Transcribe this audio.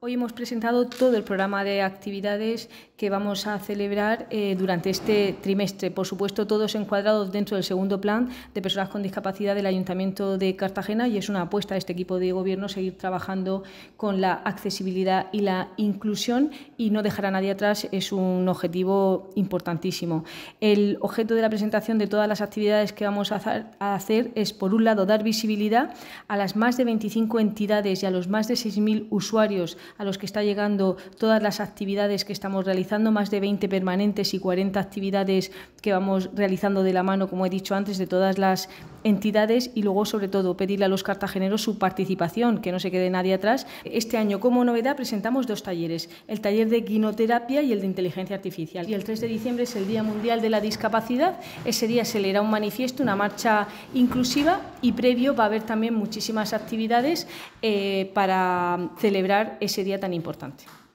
Hoy hemos presentado todo el programa de actividades que vamos a celebrar eh, durante este trimestre. Por supuesto, todos encuadrados dentro del segundo plan de personas con discapacidad del Ayuntamiento de Cartagena y es una apuesta de este equipo de gobierno seguir trabajando con la accesibilidad y la inclusión y no dejar a nadie atrás es un objetivo importantísimo. El objeto de la presentación de todas las actividades que vamos a hacer es, por un lado, dar visibilidad a las más de 25 entidades y a los más de 6.000 usuarios a los que está llegando todas las actividades que estamos realizando, más de 20 permanentes y 40 actividades que vamos realizando de la mano, como he dicho antes, de todas las entidades y luego, sobre todo, pedirle a los cartageneros su participación, que no se quede nadie atrás. Este año, como novedad, presentamos dos talleres, el taller de quinoterapia y el de inteligencia artificial. Y el 3 de diciembre es el Día Mundial de la Discapacidad. Ese día se leerá un manifiesto, una marcha inclusiva y previo va a haber también muchísimas actividades eh, para celebrar ese día tan importante.